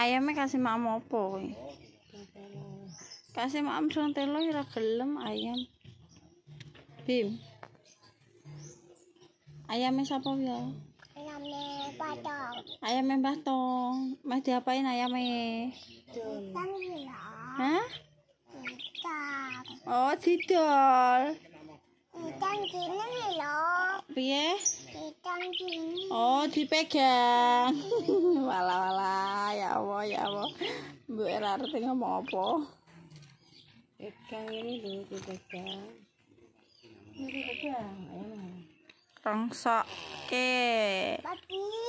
ayamnya kasih mak mopo kasih mam amsung telo ora gelem ayam bim ayamnya siapa ya ayamnya batong ayamnya batong mas diapain ayamnya Bintang Hah? Bintang. Oh, didol. Bintang gini lho. Piye? Bintang gini. Oh, dipegang. Allah ya Allah Bu RRT ngomong apa Ikan ini dulu kita Ini kita Rongsok Oke okay.